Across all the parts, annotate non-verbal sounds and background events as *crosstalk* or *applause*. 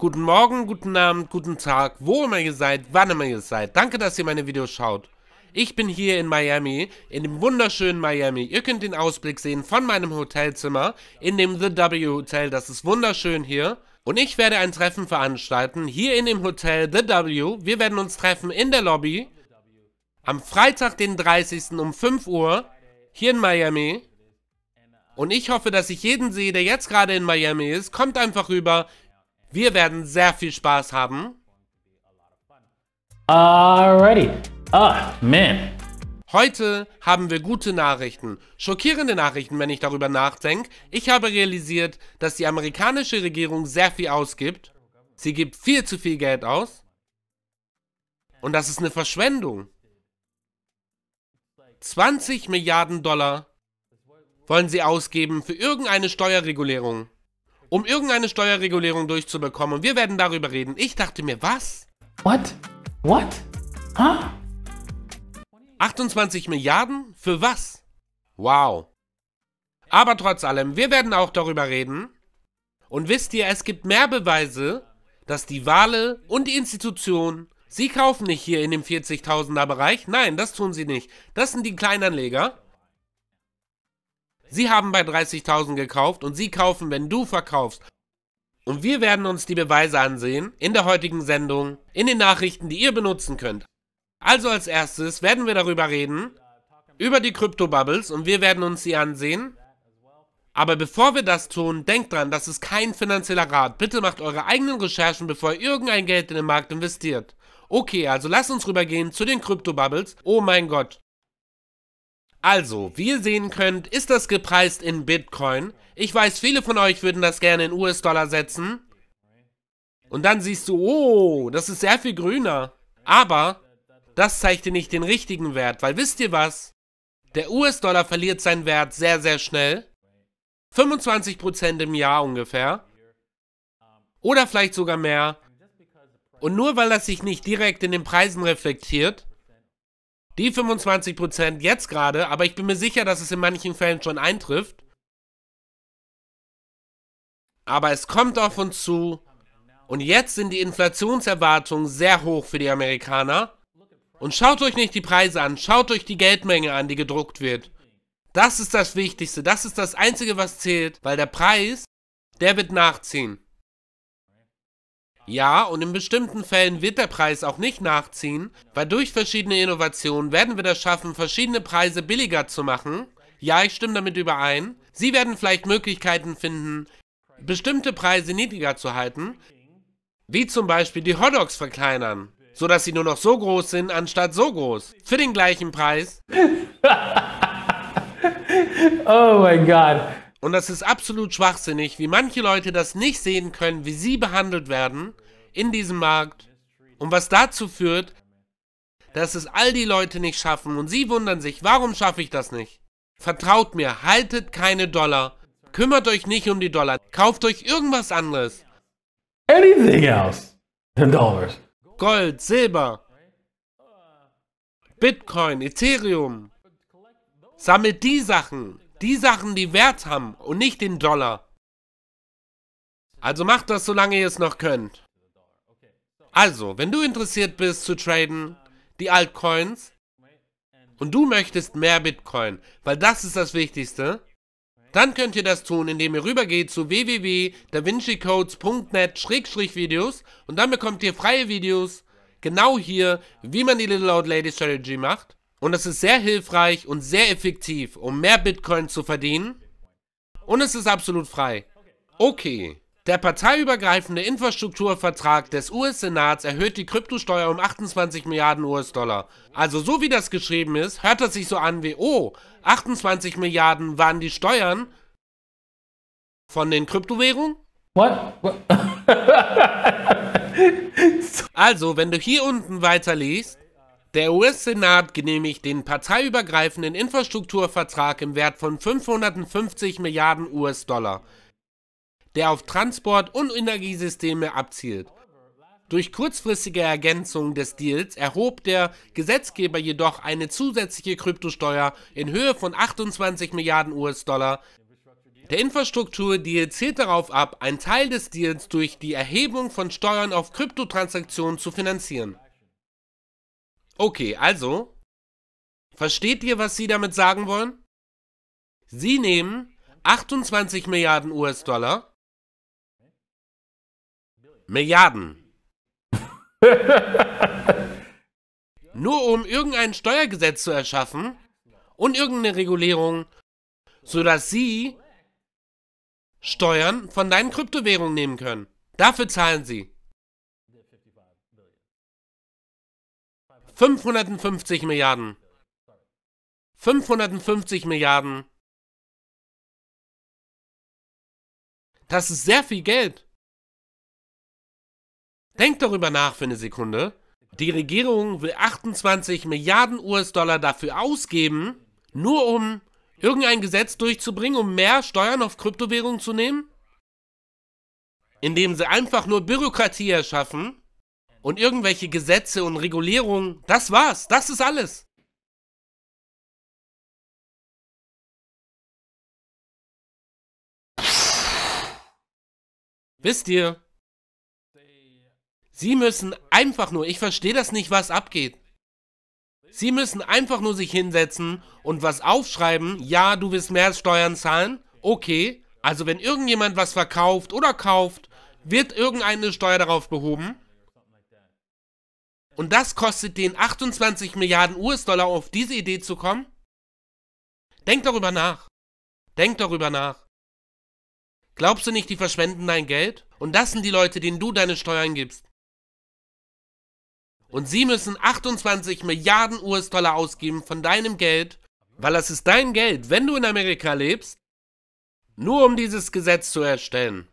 Guten Morgen, guten Abend, guten Tag, wo immer ihr seid, wann immer ihr seid. Danke, dass ihr meine Videos schaut. Ich bin hier in Miami, in dem wunderschönen Miami. Ihr könnt den Ausblick sehen von meinem Hotelzimmer in dem The W Hotel. Das ist wunderschön hier. Und ich werde ein Treffen veranstalten hier in dem Hotel The W. Wir werden uns treffen in der Lobby am Freitag, den 30. um 5 Uhr hier in Miami. Und ich hoffe, dass ich jeden sehe, der jetzt gerade in Miami ist. Kommt einfach rüber. Wir werden sehr viel Spaß haben. Alrighty. Ah, man. Heute haben wir gute Nachrichten. Schockierende Nachrichten, wenn ich darüber nachdenke. Ich habe realisiert, dass die amerikanische Regierung sehr viel ausgibt. Sie gibt viel zu viel Geld aus. Und das ist eine Verschwendung. 20 Milliarden Dollar wollen sie ausgeben für irgendeine Steuerregulierung um irgendeine Steuerregulierung durchzubekommen und wir werden darüber reden. Ich dachte mir, was? What? What? Huh? 28 Milliarden? Für was? Wow. Aber trotz allem, wir werden auch darüber reden. Und wisst ihr, es gibt mehr Beweise, dass die Wale und die Institutionen, sie kaufen nicht hier in dem 40.000er Bereich. Nein, das tun sie nicht. Das sind die Kleinanleger. Sie haben bei 30.000 gekauft und sie kaufen, wenn du verkaufst. Und wir werden uns die Beweise ansehen in der heutigen Sendung, in den Nachrichten, die ihr benutzen könnt. Also als erstes werden wir darüber reden, über die crypto bubbles und wir werden uns sie ansehen. Aber bevor wir das tun, denkt dran, das ist kein finanzieller Rat. Bitte macht eure eigenen Recherchen, bevor ihr irgendein Geld in den Markt investiert. Okay, also lasst uns rübergehen zu den crypto bubbles Oh mein Gott. Also, wie ihr sehen könnt, ist das gepreist in Bitcoin. Ich weiß, viele von euch würden das gerne in US-Dollar setzen. Und dann siehst du, oh, das ist sehr viel grüner. Aber das zeigt dir nicht den richtigen Wert, weil wisst ihr was? Der US-Dollar verliert seinen Wert sehr, sehr schnell. 25% im Jahr ungefähr. Oder vielleicht sogar mehr. Und nur weil das sich nicht direkt in den Preisen reflektiert, die 25% jetzt gerade, aber ich bin mir sicher, dass es in manchen Fällen schon eintrifft. Aber es kommt auf uns zu. Und jetzt sind die Inflationserwartungen sehr hoch für die Amerikaner. Und schaut euch nicht die Preise an, schaut euch die Geldmenge an, die gedruckt wird. Das ist das Wichtigste, das ist das Einzige, was zählt, weil der Preis, der wird nachziehen. Ja, und in bestimmten Fällen wird der Preis auch nicht nachziehen, weil durch verschiedene Innovationen werden wir das schaffen, verschiedene Preise billiger zu machen. Ja, ich stimme damit überein. Sie werden vielleicht Möglichkeiten finden, bestimmte Preise niedriger zu halten, wie zum Beispiel die Hotdogs verkleinern, sodass sie nur noch so groß sind, anstatt so groß, für den gleichen Preis. *laughs* oh mein Gott. Und das ist absolut schwachsinnig, wie manche Leute das nicht sehen können, wie sie behandelt werden in diesem Markt und was dazu führt, dass es all die Leute nicht schaffen und sie wundern sich, warum schaffe ich das nicht? Vertraut mir, haltet keine Dollar, kümmert euch nicht um die Dollar, kauft euch irgendwas anderes. Anything else than dollars. Gold, Silber, Bitcoin, Ethereum. Sammelt die Sachen. Die Sachen, die Wert haben und nicht den Dollar. Also macht das, solange ihr es noch könnt. Also, wenn du interessiert bist zu traden, die Altcoins, und du möchtest mehr Bitcoin, weil das ist das Wichtigste, dann könnt ihr das tun, indem ihr rübergeht zu www.davincicodes.net-videos und dann bekommt ihr freie Videos, genau hier, wie man die Little Old Lady Strategy macht. Und es ist sehr hilfreich und sehr effektiv, um mehr Bitcoin zu verdienen. Und es ist absolut frei. Okay. Der parteiübergreifende Infrastrukturvertrag des US-Senats erhöht die Kryptosteuer um 28 Milliarden US-Dollar. Also so wie das geschrieben ist, hört das sich so an wie, oh, 28 Milliarden waren die Steuern von den Kryptowährungen? What? What? also, wenn du hier unten weiterliest, der US-Senat genehmigt den parteiübergreifenden Infrastrukturvertrag im Wert von 550 Milliarden US-Dollar, der auf Transport- und Energiesysteme abzielt. Durch kurzfristige Ergänzung des Deals erhob der Gesetzgeber jedoch eine zusätzliche Kryptosteuer in Höhe von 28 Milliarden US-Dollar. Der Infrastrukturdeal zielt darauf ab, einen Teil des Deals durch die Erhebung von Steuern auf Kryptotransaktionen zu finanzieren. Okay, also, versteht ihr, was sie damit sagen wollen? Sie nehmen 28 Milliarden US-Dollar. Milliarden. *laughs* Nur um irgendein Steuergesetz zu erschaffen und irgendeine Regulierung, sodass sie Steuern von deinen Kryptowährungen nehmen können. Dafür zahlen sie. 550 Milliarden. 550 Milliarden. Das ist sehr viel Geld. Denkt darüber nach für eine Sekunde. Die Regierung will 28 Milliarden US-Dollar dafür ausgeben, nur um irgendein Gesetz durchzubringen, um mehr Steuern auf Kryptowährungen zu nehmen? Indem sie einfach nur Bürokratie erschaffen und irgendwelche Gesetze und Regulierungen. Das war's. Das ist alles. Wisst ihr? Sie müssen einfach nur, ich verstehe das nicht, was abgeht. Sie müssen einfach nur sich hinsetzen und was aufschreiben. Ja, du wirst mehr Steuern zahlen. Okay. Also wenn irgendjemand was verkauft oder kauft, wird irgendeine Steuer darauf behoben. Und das kostet den 28 Milliarden US-Dollar, auf diese Idee zu kommen? Denk darüber nach. Denk darüber nach. Glaubst du nicht, die verschwenden dein Geld? Und das sind die Leute, denen du deine Steuern gibst. Und sie müssen 28 Milliarden US-Dollar ausgeben von deinem Geld, weil das ist dein Geld, wenn du in Amerika lebst, nur um dieses Gesetz zu erstellen,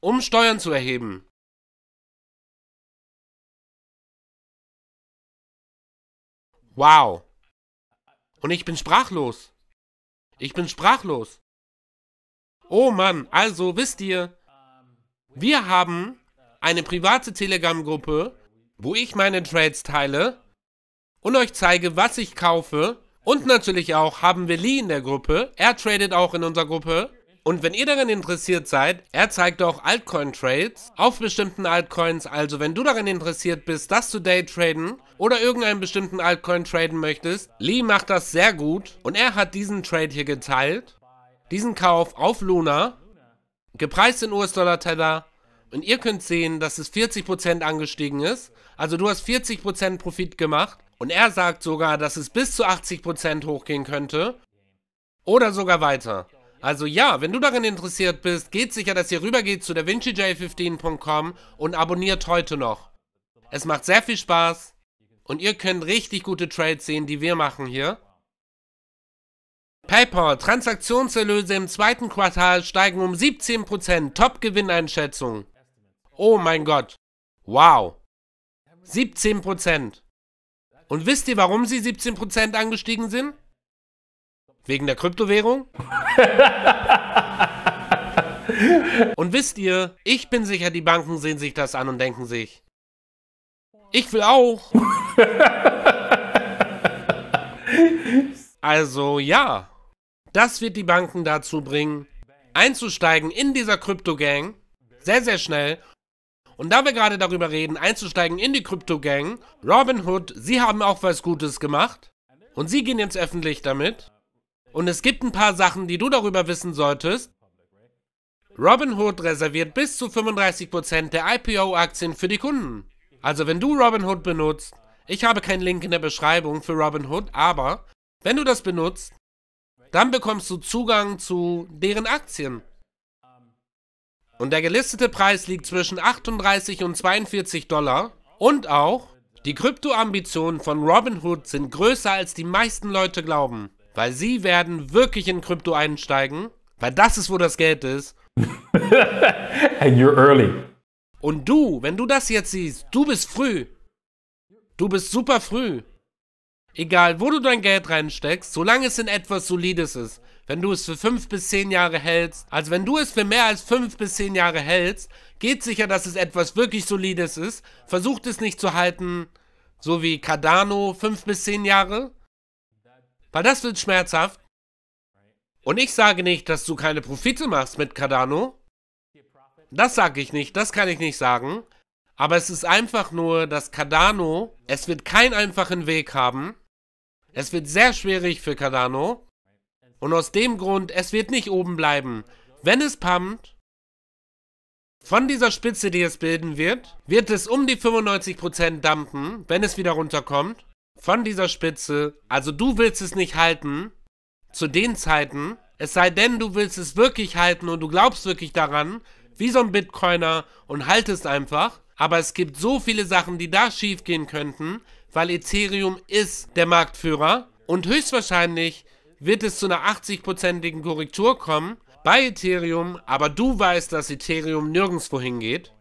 um Steuern zu erheben, Wow. Und ich bin sprachlos. Ich bin sprachlos. Oh Mann, also wisst ihr, wir haben eine private Telegram-Gruppe, wo ich meine Trades teile und euch zeige, was ich kaufe. Und natürlich auch haben wir Lee in der Gruppe. Er tradet auch in unserer Gruppe. Und wenn ihr daran interessiert seid, er zeigt auch Altcoin-Trades auf bestimmten Altcoins. Also wenn du daran interessiert bist, dass du Daytraden oder irgendeinen bestimmten Altcoin traden möchtest, Lee macht das sehr gut. Und er hat diesen Trade hier geteilt, diesen Kauf auf Luna, gepreist in us dollar tether Und ihr könnt sehen, dass es 40% angestiegen ist. Also du hast 40% Profit gemacht. Und er sagt sogar, dass es bis zu 80% hochgehen könnte. Oder sogar weiter. Also ja, wenn du daran interessiert bist, geht sicher, dass ihr rübergeht zu davincij15.com und abonniert heute noch. Es macht sehr viel Spaß und ihr könnt richtig gute Trades sehen, die wir machen hier. PayPal, Transaktionserlöse im zweiten Quartal steigen um 17%, Top-Gewinneinschätzung. Oh mein Gott. Wow. 17%. Und wisst ihr, warum sie 17% angestiegen sind? Wegen der Kryptowährung? *laughs* und wisst ihr, ich bin sicher, die Banken sehen sich das an und denken sich, ich will auch. *laughs* also ja, das wird die Banken dazu bringen, einzusteigen in dieser Krypto-Gang. Sehr, sehr schnell. Und da wir gerade darüber reden, einzusteigen in die Krypto-Gang, Robin Hood, sie haben auch was Gutes gemacht. Und sie gehen jetzt öffentlich damit. Und es gibt ein paar Sachen, die du darüber wissen solltest. Robinhood reserviert bis zu 35% der IPO-Aktien für die Kunden. Also wenn du Robinhood benutzt, ich habe keinen Link in der Beschreibung für Robinhood, aber wenn du das benutzt, dann bekommst du Zugang zu deren Aktien. Und der gelistete Preis liegt zwischen 38 und 42 Dollar. Und auch, die Kryptoambitionen von Robinhood sind größer, als die meisten Leute glauben. Weil sie werden wirklich in Krypto einsteigen, weil das ist, wo das Geld ist. *laughs* And you're early. Und du, wenn du das jetzt siehst, du bist früh. Du bist super früh. Egal, wo du dein Geld reinsteckst, solange es in etwas Solides ist. Wenn du es für fünf bis zehn Jahre hältst, also wenn du es für mehr als fünf bis zehn Jahre hältst, geht sicher, dass es etwas wirklich Solides ist. Versucht es nicht zu halten, so wie Cardano fünf bis zehn Jahre, weil das wird schmerzhaft. Und ich sage nicht, dass du keine Profite machst mit Cardano. Das sage ich nicht, das kann ich nicht sagen. Aber es ist einfach nur, dass Cardano, es wird keinen einfachen Weg haben. Es wird sehr schwierig für Cardano. Und aus dem Grund, es wird nicht oben bleiben. Wenn es pumpt, von dieser Spitze, die es bilden wird, wird es um die 95% dumpen, wenn es wieder runterkommt von dieser Spitze, also du willst es nicht halten, zu den Zeiten, es sei denn, du willst es wirklich halten und du glaubst wirklich daran, wie so ein Bitcoiner und haltest einfach. Aber es gibt so viele Sachen, die da schief gehen könnten, weil Ethereum ist der Marktführer und höchstwahrscheinlich wird es zu einer 80-prozentigen Korrektur kommen bei Ethereum, aber du weißt, dass Ethereum nirgendwo hingeht.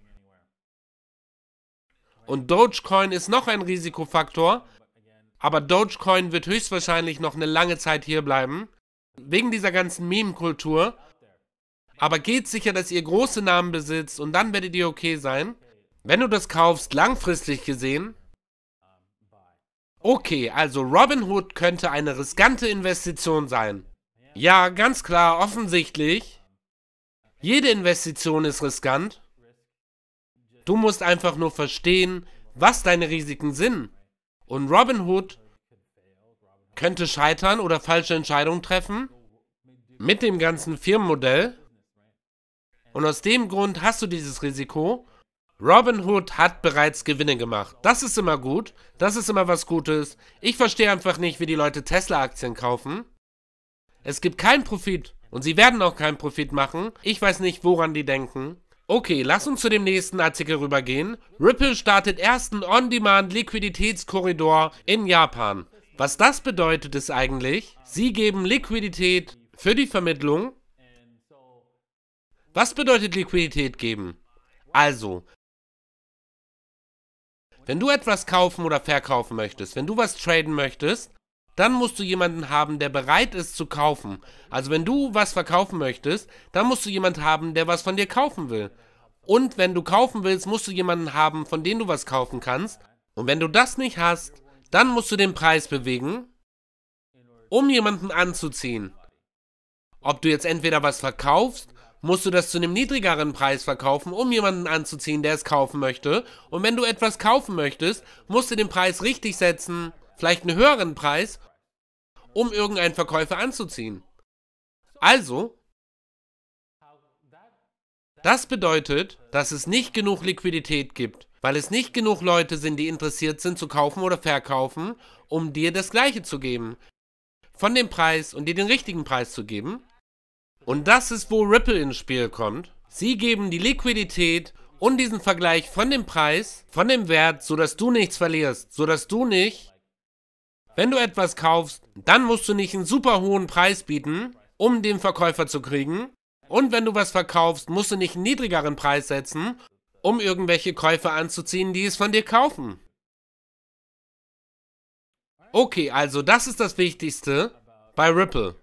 Und Dogecoin ist noch ein Risikofaktor, aber Dogecoin wird höchstwahrscheinlich noch eine lange Zeit hier bleiben. Wegen dieser ganzen Meme-Kultur. Aber geht sicher, dass ihr große Namen besitzt und dann werdet ihr okay sein. Wenn du das kaufst, langfristig gesehen. Okay, also Robinhood könnte eine riskante Investition sein. Ja, ganz klar, offensichtlich. Jede Investition ist riskant. Du musst einfach nur verstehen, was deine Risiken sind. Und Robin Hood könnte scheitern oder falsche Entscheidungen treffen mit dem ganzen Firmenmodell. Und aus dem Grund hast du dieses Risiko. Robinhood hat bereits Gewinne gemacht. Das ist immer gut. Das ist immer was Gutes. Ich verstehe einfach nicht, wie die Leute Tesla-Aktien kaufen. Es gibt keinen Profit und sie werden auch keinen Profit machen. Ich weiß nicht, woran die denken. Okay, lass uns zu dem nächsten Artikel rübergehen. Ripple startet ersten On-Demand-Liquiditätskorridor in Japan. Was das bedeutet ist eigentlich, sie geben Liquidität für die Vermittlung. Was bedeutet Liquidität geben? Also, wenn du etwas kaufen oder verkaufen möchtest, wenn du was traden möchtest, dann musst du jemanden haben, der bereit ist zu kaufen. Also wenn du was verkaufen möchtest, dann musst du jemanden haben, der was von dir kaufen will. Und wenn du kaufen willst, musst du jemanden haben, von dem du was kaufen kannst. Und wenn du das nicht hast, dann musst du den Preis bewegen, um jemanden anzuziehen. Ob du jetzt entweder was verkaufst, musst du das zu einem niedrigeren Preis verkaufen, um jemanden anzuziehen, der es kaufen möchte. Und wenn du etwas kaufen möchtest, musst du den Preis richtig setzen, vielleicht einen höheren Preis, um irgendeinen Verkäufer anzuziehen. Also, das bedeutet, dass es nicht genug Liquidität gibt, weil es nicht genug Leute sind, die interessiert sind zu kaufen oder verkaufen, um dir das gleiche zu geben. Von dem Preis und dir den richtigen Preis zu geben. Und das ist, wo Ripple ins Spiel kommt. Sie geben die Liquidität und diesen Vergleich von dem Preis, von dem Wert, sodass du nichts verlierst, sodass du nicht wenn du etwas kaufst, dann musst du nicht einen super hohen Preis bieten, um den Verkäufer zu kriegen. Und wenn du was verkaufst, musst du nicht einen niedrigeren Preis setzen, um irgendwelche Käufer anzuziehen, die es von dir kaufen. Okay, also das ist das Wichtigste bei Ripple.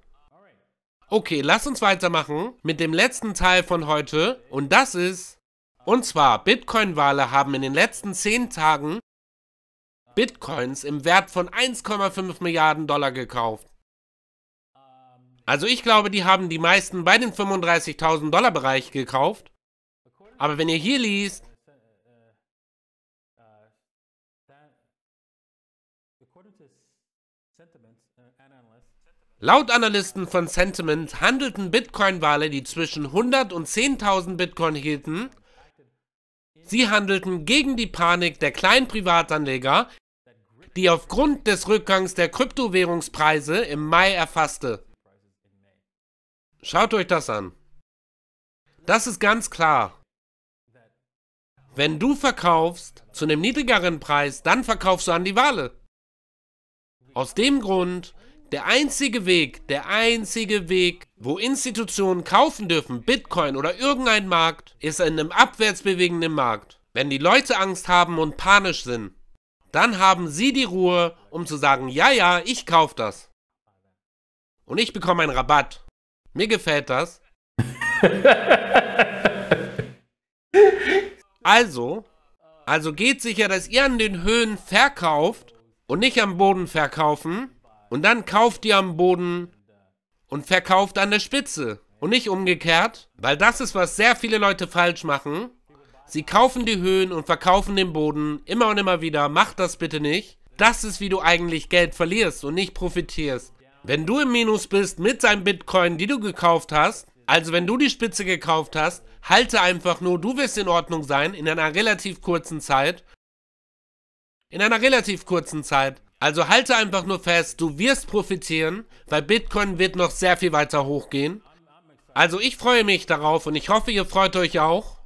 Okay, lass uns weitermachen mit dem letzten Teil von heute und das ist... Und zwar, Bitcoin-Wale haben in den letzten 10 Tagen Bitcoins im Wert von 1,5 Milliarden Dollar gekauft. Also ich glaube, die haben die meisten bei den 35.000 Dollar Bereich gekauft. Aber wenn ihr hier liest, Laut Analysten von Sentiment handelten Bitcoin-Wale, die zwischen 100 und 10.000 Bitcoin hielten, sie handelten gegen die Panik der kleinen Privatanleger, die aufgrund des Rückgangs der Kryptowährungspreise im Mai erfasste. Schaut euch das an. Das ist ganz klar. Wenn du verkaufst zu einem niedrigeren Preis, dann verkaufst du an die Wale. Aus dem Grund, der einzige Weg, der einzige Weg, wo Institutionen kaufen dürfen, Bitcoin oder irgendein Markt, ist in einem abwärts bewegenden Markt. Wenn die Leute Angst haben und panisch sind, dann haben Sie die Ruhe, um zu sagen, ja, ja, ich kaufe das. Und ich bekomme einen Rabatt. Mir gefällt das. *laughs* Also, also geht sicher, dass ihr an den Höhen verkauft und nicht am Boden verkaufen. Und dann kauft ihr am Boden und verkauft an der Spitze. Und nicht umgekehrt, weil das ist, was sehr viele Leute falsch machen. Sie kaufen die Höhen und verkaufen den Boden immer und immer wieder. Mach das bitte nicht. Das ist, wie du eigentlich Geld verlierst und nicht profitierst. Wenn du im Minus bist mit seinem Bitcoin, die du gekauft hast, also wenn du die Spitze gekauft hast, halte einfach nur, du wirst in Ordnung sein in einer relativ kurzen Zeit. In einer relativ kurzen Zeit. Also halte einfach nur fest, du wirst profitieren, weil Bitcoin wird noch sehr viel weiter hochgehen. Also ich freue mich darauf und ich hoffe, ihr freut euch auch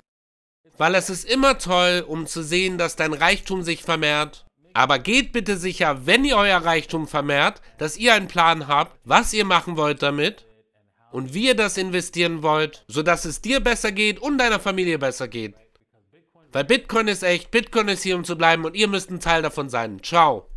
weil es ist immer toll, um zu sehen, dass dein Reichtum sich vermehrt. Aber geht bitte sicher, wenn ihr euer Reichtum vermehrt, dass ihr einen Plan habt, was ihr machen wollt damit und wie ihr das investieren wollt, sodass es dir besser geht und deiner Familie besser geht. Weil Bitcoin ist echt, Bitcoin ist hier, um zu bleiben und ihr müsst ein Teil davon sein. Ciao.